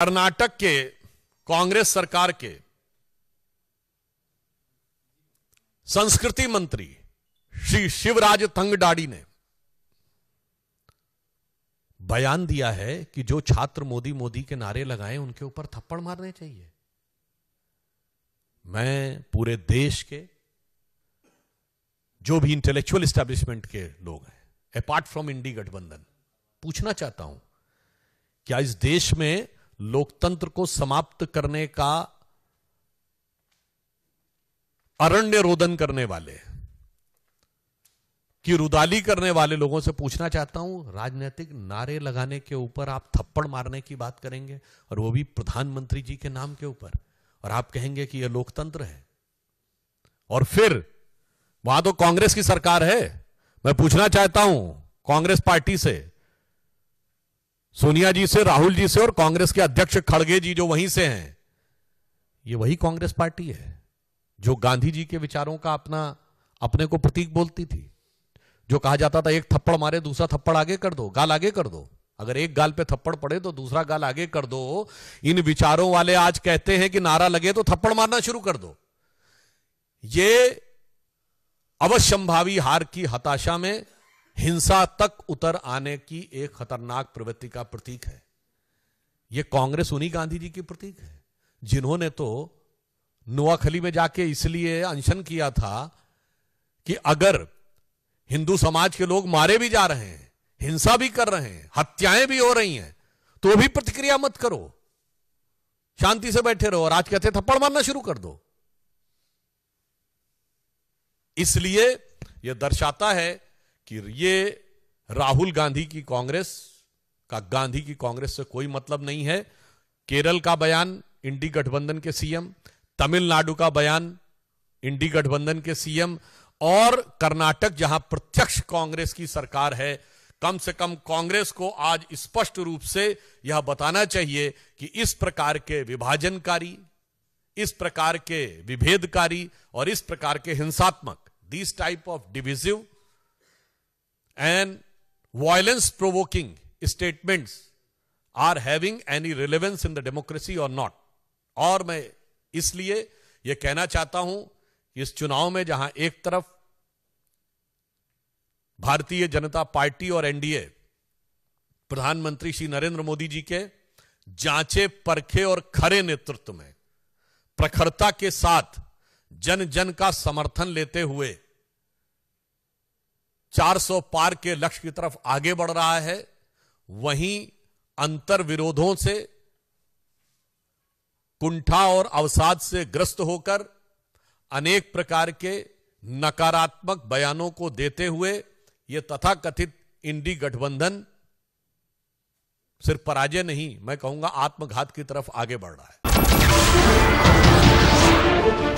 कर्नाटक के कांग्रेस सरकार के संस्कृति मंत्री श्री शिवराज थंगडाड़ी ने बयान दिया है कि जो छात्र मोदी मोदी के नारे लगाए उनके ऊपर थप्पड़ मारने चाहिए मैं पूरे देश के जो भी इंटेलेक्चुअल स्टैब्लिशमेंट के लोग हैं अपार्ट फ्रॉम इंडी गठबंधन पूछना चाहता हूं क्या इस देश में लोकतंत्र को समाप्त करने का अरण्य रोदन करने वाले की रुदाली करने वाले लोगों से पूछना चाहता हूं राजनीतिक नारे लगाने के ऊपर आप थप्पड़ मारने की बात करेंगे और वो भी प्रधानमंत्री जी के नाम के ऊपर और आप कहेंगे कि यह लोकतंत्र है और फिर वहां तो कांग्रेस की सरकार है मैं पूछना चाहता हूं कांग्रेस पार्टी से सोनिया जी से राहुल जी से और कांग्रेस के अध्यक्ष खड़गे जी जो वहीं से हैं ये वही कांग्रेस पार्टी है जो गांधी जी के विचारों का अपना अपने को प्रतीक बोलती थी जो कहा जाता था एक थप्पड़ मारे दूसरा थप्पड़ आगे कर दो गाल आगे कर दो अगर एक गाल पे थप्पड़ पड़े तो दूसरा गाल आगे कर दो इन विचारों वाले आज कहते हैं कि नारा लगे तो थप्पड़ मारना शुरू कर दो ये अवश्यंभावी हार की हताशा में हिंसा तक उतर आने की एक खतरनाक प्रवृत्ति का प्रतीक है यह कांग्रेस उन्हीं गांधी जी की प्रतीक है जिन्होंने तो नुआखली में जाके इसलिए अनशन किया था कि अगर हिंदू समाज के लोग मारे भी जा रहे हैं हिंसा भी कर रहे हैं हत्याएं भी हो रही हैं तो भी प्रतिक्रिया मत करो शांति से बैठे रहो और आज कहते थप्पड़ मारना शुरू कर दो इसलिए यह दर्शाता है कि ये राहुल गांधी की कांग्रेस का गांधी की कांग्रेस से कोई मतलब नहीं है केरल का बयान इंडी गठबंधन के सीएम तमिलनाडु का बयान इंडी गठबंधन के सीएम और कर्नाटक जहां प्रत्यक्ष कांग्रेस की सरकार है कम से कम कांग्रेस को आज स्पष्ट रूप से यह बताना चाहिए कि इस प्रकार के विभाजनकारी इस प्रकार के विभेदकारी और इस प्रकार के हिंसात्मक this type of divisive and violence provoking statements are having any relevance in the democracy और नॉट और मैं इसलिए यह कहना चाहता हूं इस चुनाव में जहां एक तरफ भारतीय जनता पार्टी और एनडीए प्रधानमंत्री श्री नरेंद्र मोदी जी के जांचे परखे और खरे नेतृत्व में प्रखरता के साथ जन जन का समर्थन लेते हुए 400 पार के लक्ष्य की तरफ आगे बढ़ रहा है वहीं अंतर विरोधों से कुंठा और अवसाद से ग्रस्त होकर अनेक प्रकार के नकारात्मक बयानों को देते हुए यह तथाकथित इंडी गठबंधन सिर्फ पराजय नहीं मैं कहूंगा आत्मघात की तरफ आगे बढ़ रहा है